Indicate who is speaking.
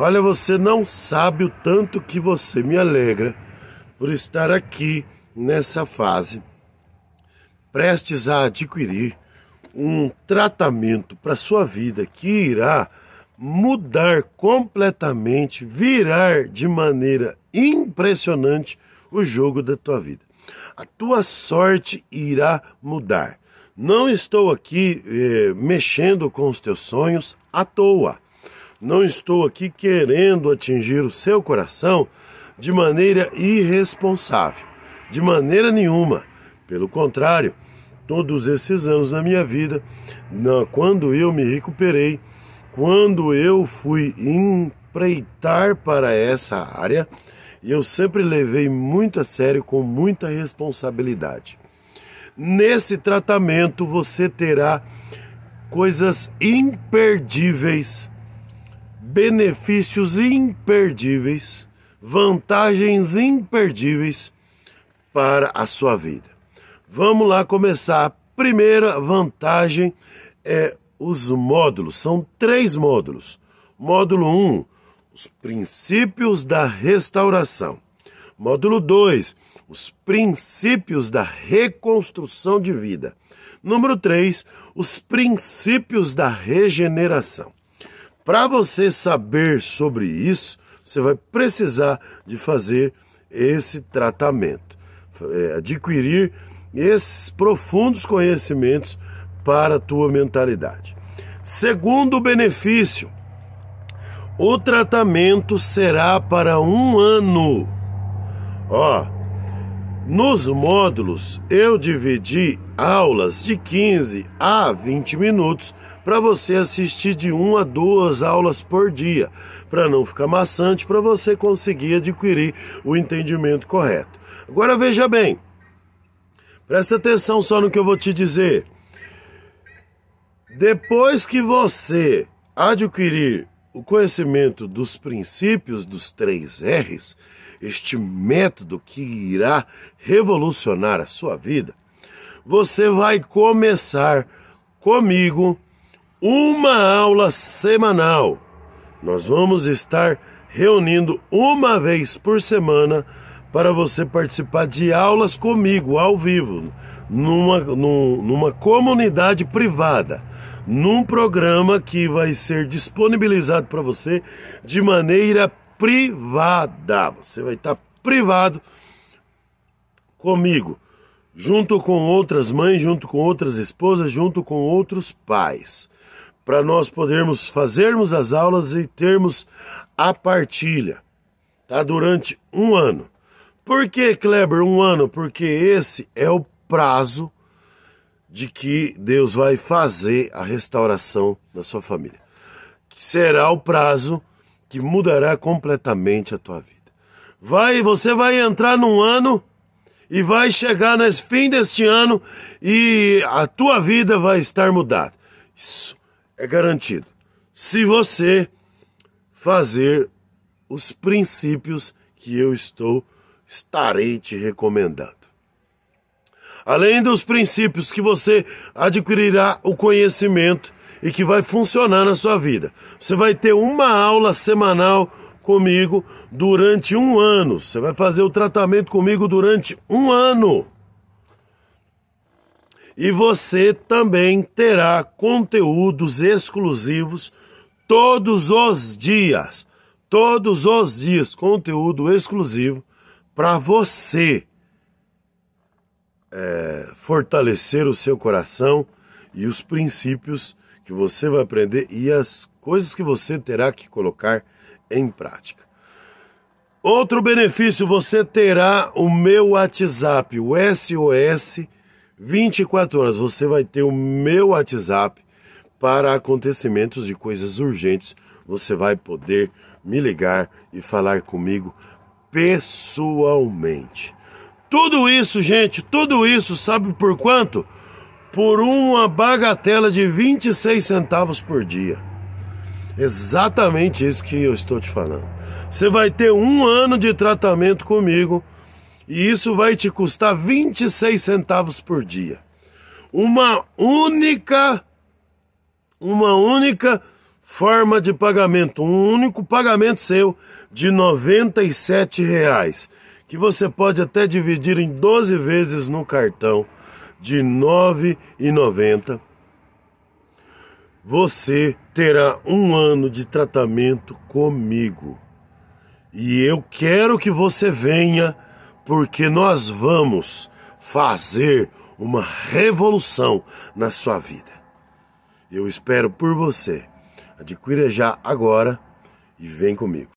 Speaker 1: Olha, você não sabe o tanto que você me alegra por estar aqui nessa fase, prestes a adquirir um tratamento para sua vida que irá mudar completamente, virar de maneira impressionante o jogo da tua vida. A tua sorte irá mudar. Não estou aqui eh, mexendo com os teus sonhos à toa. Não estou aqui querendo atingir o seu coração de maneira irresponsável, de maneira nenhuma. Pelo contrário, todos esses anos na minha vida, quando eu me recuperei, quando eu fui empreitar para essa área, eu sempre levei muito a sério, com muita responsabilidade. Nesse tratamento você terá coisas imperdíveis benefícios imperdíveis, vantagens imperdíveis para a sua vida. Vamos lá começar. A primeira vantagem é os módulos. São três módulos. Módulo 1, um, os princípios da restauração. Módulo 2, os princípios da reconstrução de vida. Número 3, os princípios da regeneração. Para você saber sobre isso, você vai precisar de fazer esse tratamento, é, adquirir esses profundos conhecimentos para a tua mentalidade. Segundo benefício, o tratamento será para um ano. Ó, nos módulos eu dividi aulas de 15 a 20 minutos para você assistir de uma a duas aulas por dia, para não ficar maçante, para você conseguir adquirir o entendimento correto. Agora veja bem, presta atenção só no que eu vou te dizer. Depois que você adquirir o conhecimento dos princípios dos três R's, este método que irá revolucionar a sua vida, você vai começar comigo uma aula semanal. Nós vamos estar reunindo uma vez por semana para você participar de aulas comigo ao vivo, numa, numa comunidade privada, num programa que vai ser disponibilizado para você de maneira privada. Você vai estar privado comigo, junto com outras mães, junto com outras esposas, junto com outros pais para nós podermos fazermos as aulas e termos a partilha, tá? Durante um ano. Por que, Kleber, um ano? Porque esse é o prazo de que Deus vai fazer a restauração da sua família. Será o prazo que mudará completamente a tua vida. Vai, você vai entrar num ano e vai chegar no fim deste ano e a tua vida vai estar mudada. Isso é garantido. Se você fazer os princípios que eu estou estarei te recomendando. Além dos princípios que você adquirirá o conhecimento e que vai funcionar na sua vida. Você vai ter uma aula semanal comigo durante um ano. Você vai fazer o tratamento comigo durante um ano e você também terá conteúdos exclusivos todos os dias. Todos os dias, conteúdo exclusivo para você é, fortalecer o seu coração e os princípios que você vai aprender e as coisas que você terá que colocar em prática. Outro benefício: você terá o meu WhatsApp, o SOS 24 horas você vai ter o meu WhatsApp para acontecimentos de coisas urgentes. Você vai poder me ligar e falar comigo pessoalmente. Tudo isso, gente, tudo isso, sabe por quanto? Por uma bagatela de 26 centavos por dia. Exatamente isso que eu estou te falando. Você vai ter um ano de tratamento comigo e isso vai te custar 26 centavos por dia. Uma única uma única forma de pagamento, um único pagamento seu de R$ 97,00, que você pode até dividir em 12 vezes no cartão de R$ 9,90. Você terá um ano de tratamento comigo. E eu quero que você venha porque nós vamos fazer uma revolução na sua vida. Eu espero por você. Adquira já agora e vem comigo.